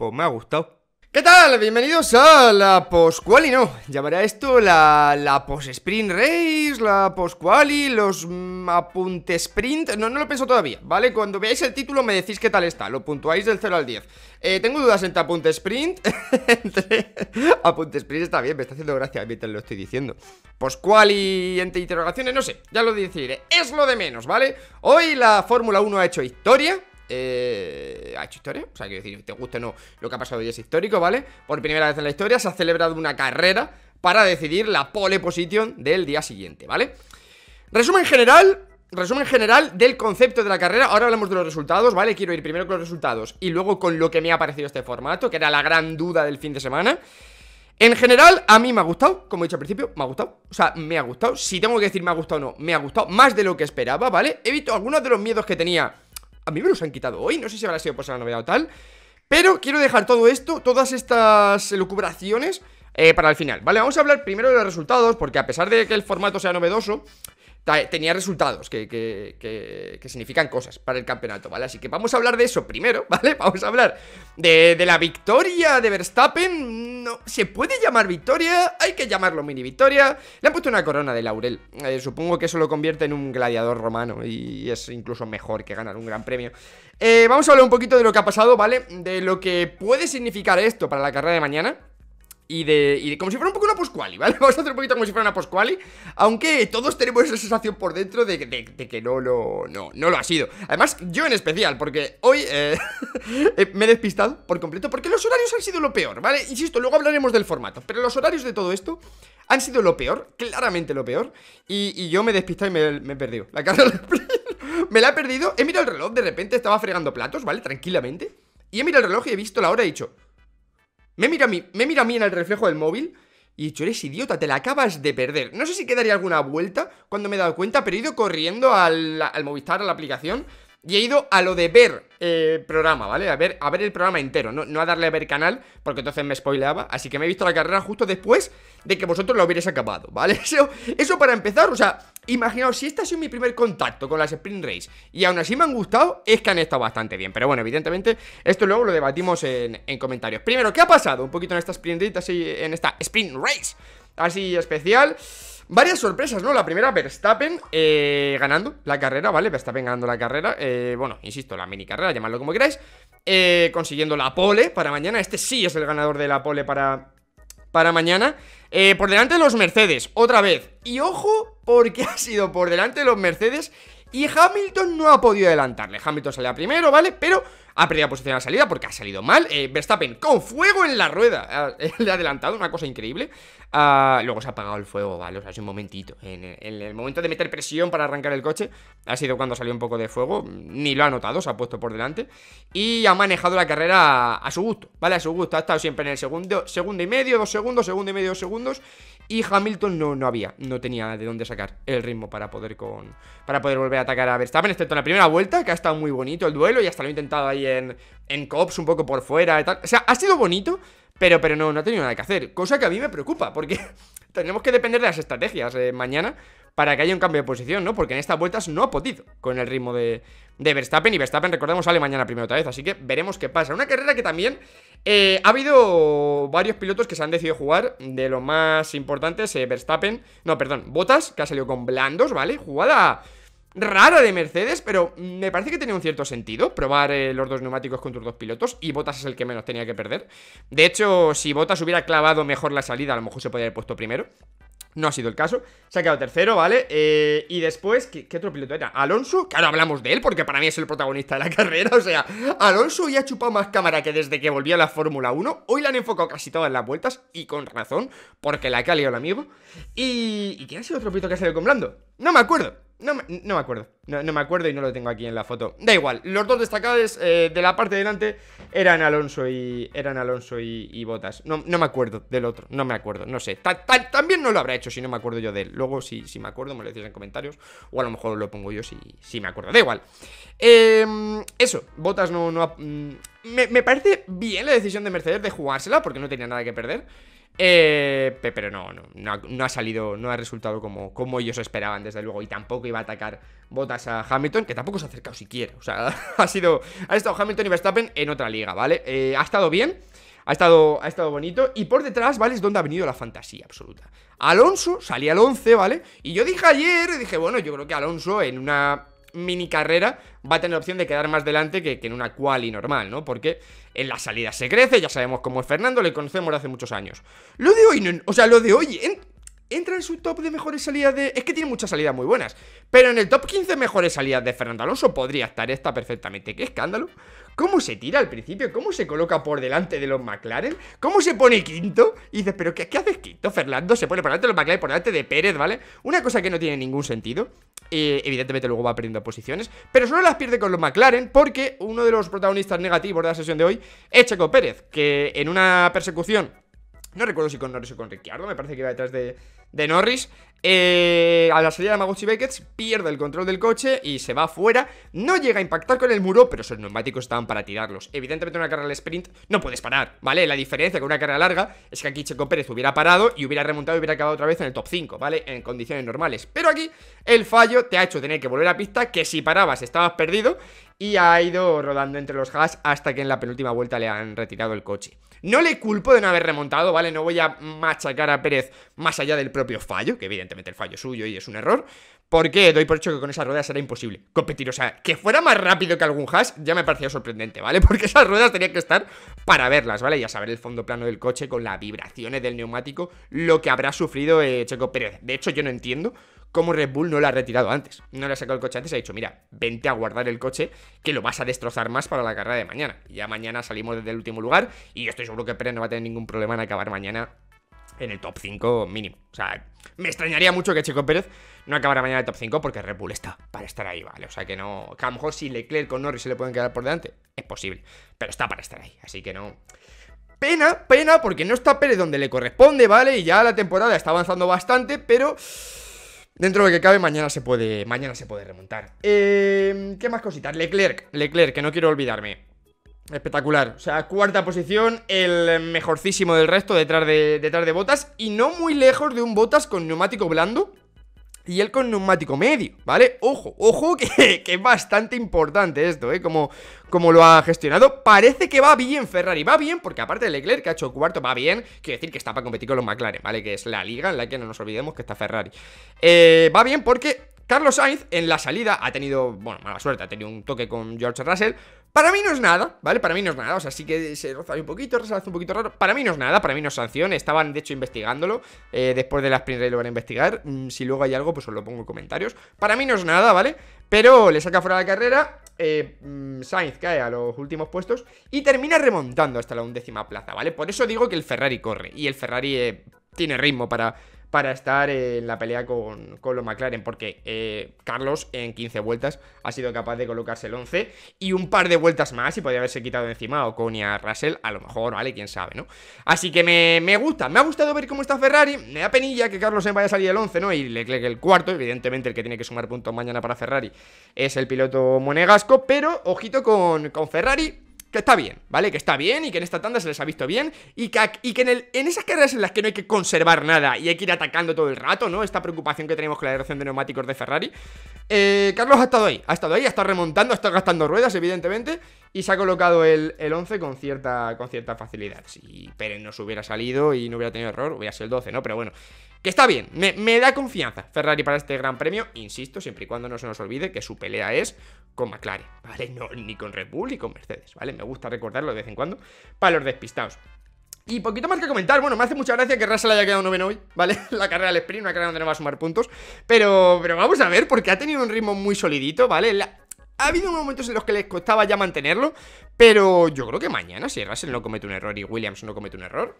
Pues me ha gustado. ¿Qué tal? Bienvenidos a la posquali, no, llamaré a esto la, la post-sprint race, la posquali, los mm, apuntes apunte sprint, no, no lo pienso todavía, ¿vale? Cuando veáis el título me decís qué tal está, lo puntuáis del 0 al 10. Eh, tengo dudas entre apunte sprint, entre... apunte sprint está bien, me está haciendo gracia mientras lo estoy diciendo. Posquali entre interrogaciones, no sé, ya lo decidiré, es lo de menos, ¿vale? Hoy la Fórmula 1 ha hecho historia eh, ha hecho historia. O sea, quiero decir, te guste o no, lo que ha pasado hoy es histórico, ¿vale? Por primera vez en la historia se ha celebrado una carrera para decidir la pole position del día siguiente, ¿vale? Resumen general, resumen general del concepto de la carrera. Ahora hablamos de los resultados, ¿vale? Quiero ir primero con los resultados y luego con lo que me ha parecido este formato, que era la gran duda del fin de semana. En general, a mí me ha gustado, como he dicho al principio, me ha gustado. O sea, me ha gustado. Si tengo que decir me ha gustado o no, me ha gustado más de lo que esperaba, ¿vale? He visto algunos de los miedos que tenía a mí me los han quitado hoy, no sé si habrá sido por la novedad o tal Pero quiero dejar todo esto, todas estas lucubraciones eh, para el final, ¿vale? Vamos a hablar primero de los resultados, porque a pesar de que el formato sea novedoso tenía resultados que, que, significan cosas para el campeonato, ¿vale? Así que vamos a hablar de eso primero, ¿vale? Vamos a hablar de, la victoria de Verstappen. No, ¿Se puede llamar victoria? Hay que llamarlo mini victoria. Le han puesto una corona de laurel. Eh, supongo que eso lo convierte en un gladiador romano y es incluso mejor que ganar un gran premio. Eh, vamos a hablar un poquito de lo que ha pasado, ¿vale? De lo que puede significar esto para la carrera de mañana y de, y como si fuera un poco una poscuali, ¿vale? Vamos a hacer un poquito como si fuera una poscuali aunque todos tenemos esa sensación por dentro de, que no lo, no, no lo ha sido. Además, yo en especial, porque hoy eh, eh, me he despistado por completo, porque los horarios han sido lo peor, ¿vale? Insisto, luego hablaremos del formato, pero los horarios de todo esto han sido lo peor, claramente lo peor, y, yo me he despistado y me, he perdido. La cara me la he perdido, he mirado el reloj, de repente estaba fregando platos, ¿vale? Tranquilamente, y he mirado el reloj y he visto la hora y he dicho... Me mira a mí, me mí en el reflejo del móvil y he dicho, eres idiota, te la acabas de perder. No sé si quedaría alguna vuelta cuando me he dado cuenta, pero he ido corriendo al, Movistar, a la aplicación, y he ido a lo de ver eh, programa, ¿vale? A ver, a ver el programa entero, no, a darle a ver canal, porque entonces me spoileaba. Así que me he visto la carrera justo después de que vosotros lo hubierais acabado, ¿vale? Eso, eso para empezar, o sea, imaginaos, si este ha sido mi primer contacto con las Sprint Race y aún así me han gustado, es que han estado bastante bien. Pero bueno, evidentemente, esto luego lo debatimos en, comentarios. Primero, ¿qué ha pasado un poquito en esta Sprint Race, así, en esta Sprint Race así especial? Varias sorpresas, ¿no? La primera, Verstappen eh, ganando la carrera, ¿vale? Verstappen ganando la carrera, eh, bueno, insisto, la mini carrera, llamadlo como queráis, eh, consiguiendo la pole para mañana. Este sí es el ganador de la pole para para mañana. Eh, por delante de los Mercedes, otra vez. Y ojo, porque ha sido por delante de los Mercedes y Hamilton no ha podido adelantarle. Hamilton salía primero, ¿vale? Pero ha perdido la posición a la salida porque ha salido mal. Eh, Verstappen con fuego en la rueda. Ah, le ha adelantado, una cosa increíble. Ah, luego se ha apagado el fuego, vale, o sea, hace un momentito. En, el momento de meter presión para arrancar el coche, ha sido cuando salió un poco de fuego. Ni lo ha notado, se ha puesto por delante. Y ha manejado la carrera a, su gusto, ¿vale? A su gusto. Ha estado siempre en el segundo, segundo y medio, dos segundos, segundo y medio, dos segundos. Y Hamilton no, no había, no tenía de dónde sacar el ritmo para poder con. Para poder volver a atacar a Verstappen, excepto en la primera vuelta, que ha estado muy bonito el duelo y hasta lo he intentado ahí en, cops un poco por fuera O sea, ha sido bonito, pero, pero no, no ha tenido nada que hacer. Cosa que a mí me preocupa, porque tenemos que depender de las estrategias eh, mañana para que haya un cambio de posición, ¿no? Porque en estas vueltas no ha podido con el ritmo de, Verstappen. Y Verstappen, recordemos, sale mañana primero otra vez. Así que veremos qué pasa. Una carrera que también eh, ha habido varios pilotos que se han decidido jugar. De lo más importante eh, Verstappen. No, perdón, Botas, que ha salido con blandos, ¿vale? Jugada Raro de Mercedes, pero me parece que tenía un cierto sentido probar eh, los dos neumáticos con tus dos pilotos y Bottas es el que menos tenía que perder. De hecho, si Bottas hubiera clavado mejor la salida, a lo mejor se podría haber puesto primero. No ha sido el caso. Se ha quedado tercero, ¿vale? Eh, y después, ¿qué, otro piloto era? Alonso, que ahora hablamos de él porque para mí es el protagonista de la carrera. O sea, Alonso ya ha chupado más cámara que desde que volvió a la Fórmula 1. Hoy la han enfocado casi todas las vueltas y con razón, porque la ha caliado el amigo. Y, ¿Y quién ha sido otro piloto que ha salido con Blando? No me acuerdo. No me, acuerdo, no, me acuerdo y no lo tengo aquí en la foto. Da igual, los dos destacados eh, de la parte delante eran Alonso y eran Alonso y, Botas. No, me acuerdo del otro, no me acuerdo, no sé. también no lo habrá hecho si no me acuerdo yo de él. Luego, si, si me acuerdo, me lo decís en comentarios. O a lo mejor lo pongo yo si, me acuerdo. Da igual. Em, eso, Botas no... no mm, me, me parece bien la decisión de Mercedes de jugársela porque no tenía nada que perder. Eh, pero no, no, no ha, salido, no ha resultado como, como ellos esperaban, desde luego. Y tampoco iba a atacar botas a Hamilton, que tampoco se ha acercado siquiera. O sea, ha sido. Ha estado Hamilton y Verstappen en otra liga, ¿vale? Eh, ha estado bien. Ha estado, ha estado bonito. Y por detrás, ¿vale? Es donde ha venido la fantasía absoluta. Alonso salía al 11, ¿vale? Y yo dije ayer, dije, bueno, yo creo que Alonso en una mini carrera va a tener opción de quedar más delante que, en una y normal, ¿no? Porque en la salida se crece, ya sabemos cómo es Fernando, le conocemos hace muchos años. Lo de hoy, no, o sea, lo de hoy en entra en su top de mejores salidas de... Es que tiene muchas salidas muy buenas. Pero en el top 15 mejores salidas de Fernando Alonso podría estar esta perfectamente. ¡Qué escándalo! ¿Cómo se tira al principio? ¿Cómo se coloca por delante de los McLaren? ¿Cómo se pone quinto? Y dices, ¿pero qué, haces quinto, Fernando? Se pone por delante de los McLaren, por delante de Pérez, ¿vale? Una cosa que no tiene ningún sentido. Eh, evidentemente luego va perdiendo posiciones. Pero solo las pierde con los McLaren porque uno de los protagonistas negativos de la sesión de hoy es Checo Pérez, que en una persecución... No recuerdo si con Norris o con Ricciardo, me parece que iba detrás de, de Norris. Eh, a la salida de Maguchi Beckett pierde el control del coche y se va afuera. No llega a impactar con el muro, pero esos neumáticos estaban para tirarlos. Evidentemente, una carrera al sprint no puedes parar, ¿vale? La diferencia con una carrera larga es que aquí Checo Pérez hubiera parado y hubiera remontado y hubiera acabado otra vez en el top 5, ¿vale? En condiciones normales. Pero aquí el fallo te ha hecho tener que volver a pista, que si parabas estabas perdido y ha ido rodando entre los gas hasta que en la penúltima vuelta le han retirado el coche. No le culpo de no haber remontado, ¿vale? No voy a machacar a Pérez más allá del propio fallo, que evidentemente el fallo es suyo y es un error, porque doy por hecho que con esa ruedas será imposible competir. O sea, que fuera más rápido que algún hash ya me parecía sorprendente, ¿vale? Porque esas ruedas tenían que estar para verlas, ¿vale? Y a saber el fondo plano del coche con las vibraciones del neumático, lo que habrá sufrido eh, Checo Pérez. De hecho, yo no entiendo cómo Red Bull no la ha retirado antes. No le ha sacado el coche antes, ha dicho, mira, vente a guardar el coche, que lo vas a destrozar más para la carrera de mañana. ya mañana salimos desde el último lugar y estoy seguro que Pérez no va a tener ningún problema en acabar mañana en el top 5 mínimo. O sea, me extrañaría mucho que Chico Pérez no acabara mañana en top 5 porque Red Bull está para estar ahí, ¿vale? O sea que no. Que a lo mejor si Leclerc o Norris se le pueden quedar por delante, es posible. Pero está para estar ahí, así que no. Pena, pena, porque no está Pérez donde le corresponde, ¿vale? Y ya la temporada está avanzando bastante, pero. Dentro de que cabe, mañana se puede, mañana se puede remontar. Eh, ¿Qué más cositas? Leclerc, Leclerc, que no quiero olvidarme. Espectacular. O sea, cuarta posición, el mejorcísimo del resto detrás de, detrás de Botas y no muy lejos de un Botas con neumático blando y él con neumático medio, ¿vale? Ojo, ojo, que, es bastante importante esto, ¿eh? Como, como lo ha gestionado. Parece que va bien Ferrari, va bien, porque aparte de Leclerc, que ha hecho cuarto, va bien. Quiero decir que está para competir con los McLaren, ¿vale? Que es la liga en la que no nos olvidemos que está Ferrari. Eh, va bien porque Carlos Sainz en la salida ha tenido, bueno, mala suerte, ha tenido un toque con George Russell. Para mí no es nada, ¿vale? Para mí no es nada, o sea, sí que se roza un poquito, se hace un poquito raro. Para mí no es nada, para mí no es sanción. Estaban, de hecho, investigándolo. Eh, después de la sprint race lo van a investigar. Mm, si luego hay algo, pues os lo pongo en comentarios. Para mí no es nada, ¿vale? Pero le saca fuera de la carrera. Eh, mm, Sainz cae a los últimos puestos y termina remontando hasta la undécima plaza, ¿vale? Por eso digo que el Ferrari corre y el Ferrari eh, tiene ritmo para para estar en la pelea con, con los McLaren, porque eh, Carlos en 15 vueltas ha sido capaz de colocarse el 11 y un par de vueltas más y podría haberse quitado encima o Ocon y a Russell, a lo mejor, ¿vale? Quién sabe, ¿no? Así que me, gusta, me ha gustado ver cómo está Ferrari, me da penilla que Carlos se vaya a salir el 11, ¿no? Y le que el cuarto, evidentemente el que tiene que sumar puntos mañana para Ferrari es el piloto monegasco, pero ojito con, con Ferrari, que está bien, ¿vale? Que está bien y que en esta tanda se les ha visto bien y que, y que en, el, en, esas carreras en las que no hay que conservar nada y hay que ir atacando todo el rato, ¿no? Esta preocupación que tenemos con la dirección de neumáticos de Ferrari. Eh, Carlos ha estado ahí, ha estado ahí, ha estado remontando, ha estado gastando ruedas, evidentemente, y se ha colocado el, 11 con cierta, con cierta facilidad. Si Pérez no se hubiera salido y no hubiera tenido error, hubiera sido el 12, ¿no? Pero bueno, que está bien. Me, da confianza Ferrari para este gran premio, insisto, siempre y cuando no se nos olvide que su pelea es con McLaren, ¿vale? ni con Red Bull ni con Mercedes, ¿vale? Me gusta recordarlo de vez en cuando para los despistados. Y poquito más que comentar, bueno, me hace mucha gracia que Russell haya quedado noveno hoy, ¿vale? La carrera del sprint, una carrera donde no va a sumar puntos, pero, pero vamos a ver, porque ha tenido un ritmo muy solidito, ¿vale? La, ha habido momentos en los que les costaba ya mantenerlo, pero yo creo que mañana si Russell no comete un error y Williams no comete un error,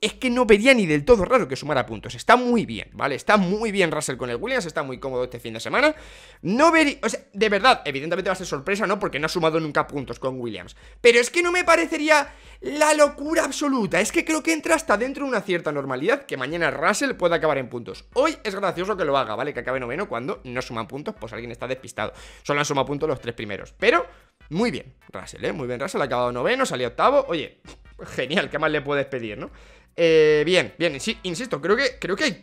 es que no vería ni del todo raro que sumara puntos. Está muy bien, ¿vale? Está muy bien Russell con el Williams, está muy cómodo este fin de semana. No vería, o sea, de verdad, evidentemente va a ser sorpresa, ¿no? Porque no ha sumado nunca puntos con Williams. Pero es que no me parecería la locura absoluta. Es que creo que entra hasta dentro de una cierta normalidad que mañana Russell pueda acabar en puntos. Hoy es gracioso que lo haga, ¿vale? Que acabe noveno cuando no suman puntos, pues alguien está despistado. Solo han sumado puntos los tres primeros. Pero muy bien, Russell, ¿eh? Muy bien, Russell ha acabado noveno, salió octavo. Oye, genial, ¿qué más le puedes pedir, no? Eh, bien, bien, insisto, creo que, creo que hay,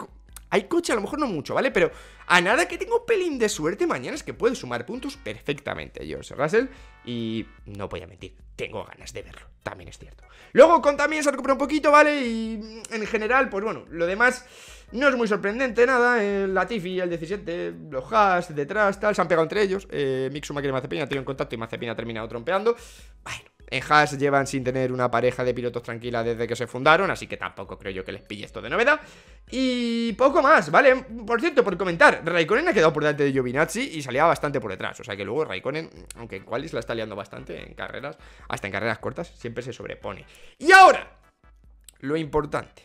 hay coche, a lo mejor no mucho, ¿vale? Pero a nada que tengo pelín de suerte mañana es que puede sumar puntos perfectamente George Russell. Y no voy a mentir, tengo ganas de verlo, también es cierto. Luego con también se recupera un poquito, ¿vale? Y en general, pues bueno, lo demás no es muy sorprendente nada. La Latifi, el 17, los Haas, detrás, tal, se han pegado entre ellos. Eh, Mixuma quiere Mazepina, ha tenido contacto y Mazepina ha terminado trompeando. Bueno. En Haas llevan sin tener una pareja de pilotos tranquila desde que se fundaron, así que tampoco creo yo que les pille esto de novedad. Y poco más, ¿vale? Por cierto, por comentar, Raikkonen ha quedado por delante de Giovinazzi y salía bastante por detrás. O sea que luego Raikkonen, aunque en Qualis la está liando bastante en carreras, hasta en carreras cortas, siempre se sobrepone. Y ahora, lo importante,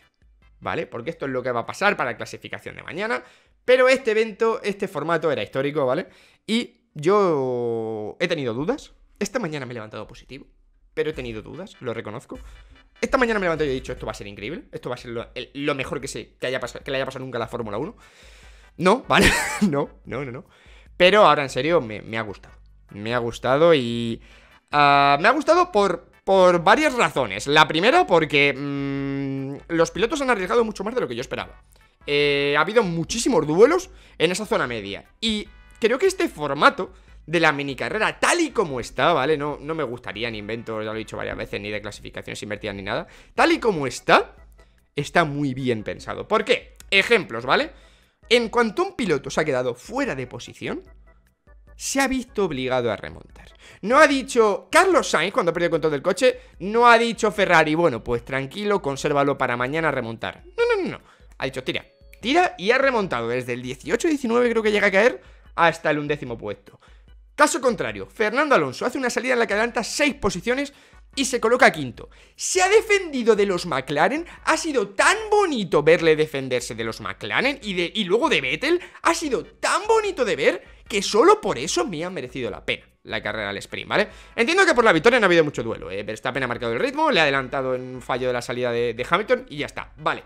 ¿vale? Porque esto es lo que va a pasar para la clasificación de mañana. Pero este evento, este formato era histórico, ¿vale? Y yo he tenido dudas. Esta mañana me he levantado positivo pero he tenido dudas, lo reconozco. Esta mañana me levanté y he dicho, esto va a ser increíble, esto va a ser lo, mejor que, le haya pasado nunca a la Fórmula 1. No, vale, no, no, no, no. Pero ahora en serio, me, ha gustado. Me ha gustado y... Ah, me ha gustado por, por varias razones. La primera, porque mm, los pilotos han arriesgado mucho más de lo que yo esperaba. Eh, ha habido muchísimos duelos en esa zona media. Y creo que este formato de la mini carrera, tal y como está, ¿vale? No, no me gustaría ni invento ya lo he dicho varias veces, ni de clasificaciones invertidas ni nada. Tal y como está, está muy bien pensado. ¿Por qué? Ejemplos, ¿vale? En cuanto un piloto se ha quedado fuera de posición, se ha visto obligado a remontar. No ha dicho Carlos Sainz cuando ha perdido el control del coche, no ha dicho Ferrari, bueno, pues tranquilo, consérvalo para mañana remontar. No, no, no, no. Ha dicho, tira, tira y ha remontado desde el 18-19 creo que llega a caer hasta el undécimo puesto. Caso contrario, Fernando Alonso hace una salida en la que adelanta 6 posiciones y se coloca quinto. Se ha defendido de los McLaren, ha sido tan bonito verle defenderse de los McLaren y, de, y luego de Vettel, ha sido tan bonito de ver que solo por eso me ha merecido la pena la carrera al sprint, ¿vale? Entiendo que por la victoria no ha habido mucho duelo, ¿eh? pena ha marcado el ritmo, le ha adelantado en un fallo de la salida de Hamilton y ya está, vale.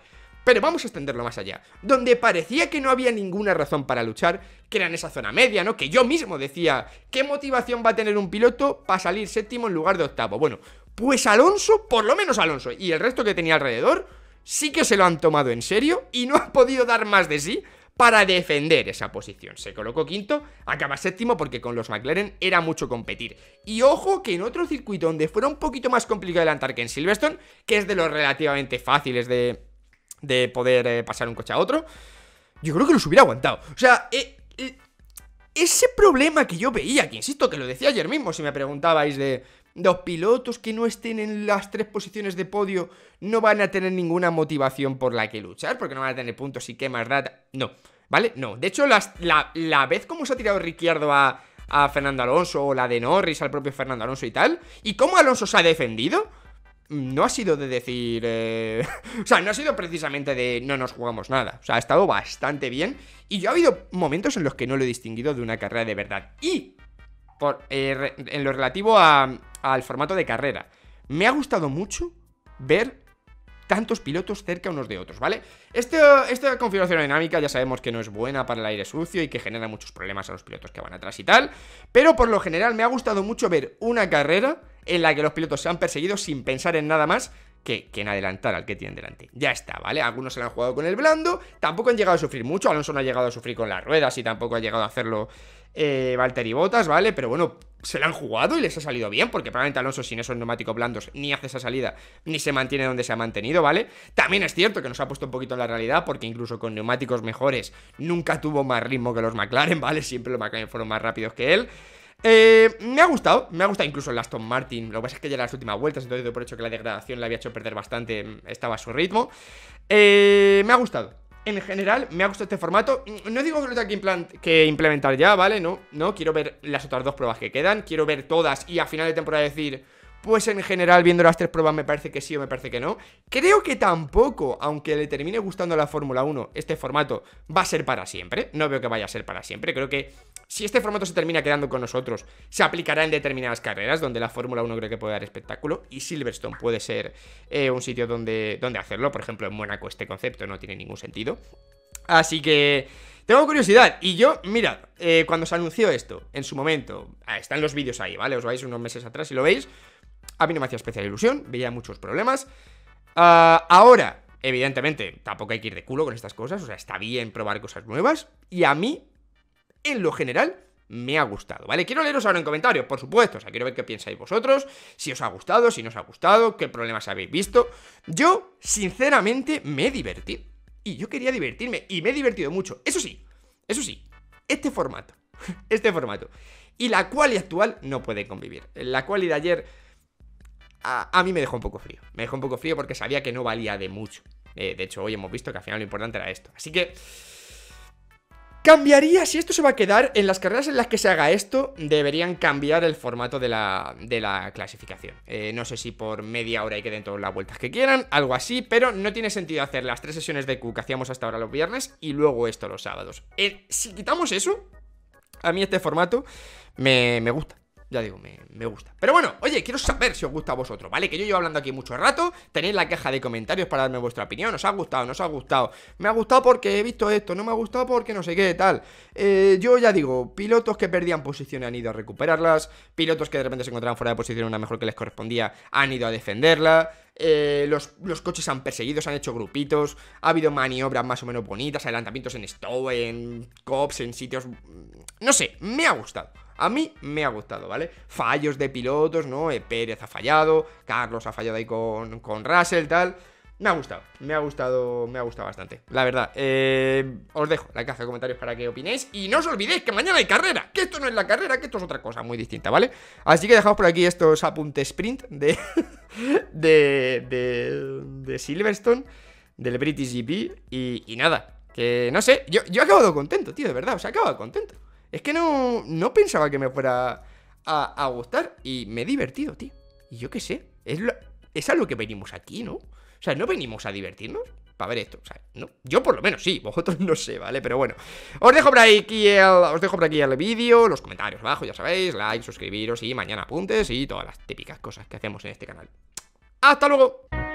Pero vamos a extenderlo más allá. Donde parecía que no había ninguna razón para luchar, que era en esa zona media, ¿no? Que yo mismo decía, ¿qué motivación va a tener un piloto para salir séptimo en lugar de octavo? Bueno, pues Alonso, por lo menos Alonso, y el resto que tenía alrededor, sí que se lo han tomado en serio y no han podido dar más de sí para defender esa posición. Se colocó quinto, acaba séptimo porque con los McLaren era mucho competir. Y ojo que en otro circuito donde fuera un poquito más complicado adelantar que en Silverstone, que es de los relativamente fáciles de, de poder eh, pasar un coche a otro, yo creo que los hubiera aguantado. O sea, eh, eh, ese problema que yo veía, que insisto, que lo decía ayer mismo, si me preguntabais de dos pilotos que no estén en las tres posiciones de podio, no van a tener ninguna motivación por la que luchar, porque no van a tener puntos y más data. No, ¿vale? No. De hecho, la, vez como se ha tirado Ricciardo a, a Fernando Alonso, o la de Norris al propio Fernando Alonso y tal, y cómo Alonso se ha defendido no ha sido de decir... Eh, o sea, no ha sido precisamente de no nos jugamos nada. O sea, ha estado bastante bien. Y yo ha habido momentos en los que no lo he distinguido de una carrera de verdad. Y por, eh, en lo relativo al formato de carrera, me ha gustado mucho ver tantos pilotos cerca unos de otros, ¿vale? Este, esta configuración dinámica ya sabemos que no es buena para el aire sucio y que genera muchos problemas a los pilotos que van atrás y tal, pero por lo general me ha gustado mucho ver una carrera en la que los pilotos se han perseguido sin pensar en nada más que, en adelantar al que tienen delante. Ya está, ¿vale? Algunos se han jugado con el blando, tampoco han llegado a sufrir mucho, Alonso no ha llegado a sufrir con las ruedas y tampoco ha llegado a hacerlo eh, Valtteri Botas, ¿vale? Pero bueno, se la han jugado y les ha salido bien, porque probablemente Alonso sin esos neumáticos blandos ni hace esa salida, ni se mantiene donde se ha mantenido, ¿vale? También es cierto que nos ha puesto un poquito en la realidad, porque incluso con neumáticos mejores nunca tuvo más ritmo que los McLaren, ¿vale? Siempre los McLaren fueron más rápidos que él. Eh, me ha gustado, me ha gustado incluso el Aston Martin. Lo que pasa es que ya en las últimas vueltas, entonces por hecho que la degradación la había hecho perder bastante, estaba a su ritmo. Eh, me ha gustado. En general, me ha gustado este formato. No digo que lo tenga que, implementar ya, ¿vale? No, no, quiero ver las otras dos pruebas que quedan. Quiero ver todas y a final de temporada decir, pues en general, viendo las tres pruebas, me parece que sí o me parece que no. Creo que tampoco, aunque le termine gustando a la Fórmula 1, este formato va a ser para siempre. No veo que vaya a ser para siempre. Creo que si este formato se termina quedando con nosotros, se aplicará en determinadas carreras donde la Fórmula 1 creo que puede dar espectáculo y Silverstone puede ser eh, un sitio donde, donde hacerlo. Por ejemplo, en Mónaco este concepto no tiene ningún sentido. Así que tengo curiosidad. Y yo, mirad, eh, cuando se anunció esto, en su momento, ah, están los vídeos ahí, ¿vale? Os vais unos meses atrás y lo veis. A mí no me hacía especial ilusión, veía muchos problemas. Ah, ahora, evidentemente, tampoco hay que ir de culo con estas cosas. O sea, está bien probar cosas nuevas. Y a mí en lo general me ha gustado, ¿vale? Quiero leeros ahora en comentarios, por supuesto, o sea, quiero ver qué pensáis vosotros, si os ha gustado, si no os ha gustado, qué problemas habéis visto. Yo, sinceramente, me he Y yo quería divertirme, y me he divertido mucho. Eso sí, eso sí, este formato, este formato, y la cual y actual no puede convivir. La cual y de ayer a, mí me dejó un poco frío, me dejó un poco frío porque sabía que no valía de mucho. Eh, de hecho, hoy hemos visto que al final lo importante era esto. Así que... Cambiaría, si esto se va a quedar, en las carreras en las que se haga esto, deberían cambiar el formato de la, clasificación. Eh, no sé si por media hora y que den todas las vueltas que quieran, algo así, pero no tiene sentido hacer las tres sesiones de Q que hacíamos hasta ahora los viernes y luego esto los sábados. Eh, si quitamos eso, a mí este formato me, me gusta ya digo, me, gusta. Pero bueno, oye, quiero saber si os gusta a vosotros, ¿vale? Que yo llevo hablando aquí mucho rato. Tenéis la caja de comentarios para darme vuestra opinión. ¿Os ha gustado? ¿No os ha gustado? Me ha gustado porque he visto esto, no me ha gustado porque no sé qué, tal. Eh, yo ya digo, pilotos que perdían posiciones han ido a recuperarlas. Pilotos que de repente se encontraban fuera de posición una mejor que les correspondía han ido a defenderla. Eh, los, los, coches han perseguido, se han hecho grupitos, ha habido maniobras más o menos bonitas, adelantamientos en Stowe, en Cops, en sitios... Mm, no sé, me ha gustado. A mí me ha gustado, ¿vale? Fallos de pilotos, ¿no? Eh, Pérez ha fallado, Carlos ha fallado ahí con, con Russell, tal. Me ha gustado, me ha gustado, me ha gustado bastante. La verdad, eh, os dejo la caja de comentarios para que opinéis. Y no os olvidéis que mañana hay carrera, que esto no es la carrera, que esto es otra cosa muy distinta, ¿vale? Así que dejamos por aquí estos apuntes sprint de, de, de, de Silverstone, del British GP. Y, y, nada, que no sé, yo, yo he acabado contento, tío, de verdad, os he acabado contento. Es que no, no pensaba que me fuera a, gustar y me he divertido, tío. Y yo qué sé, es, a lo que venimos aquí, ¿no? O sea, no venimos a divertirnos para ver esto. O sea, no, yo por lo menos sí, vosotros no sé, ¿vale? Pero bueno, os dejo por aquí el, os dejo por aquí el vídeo, los comentarios abajo, ya sabéis, like, suscribiros y mañana apuntes y todas las típicas cosas que hacemos en este canal. ¡Hasta luego!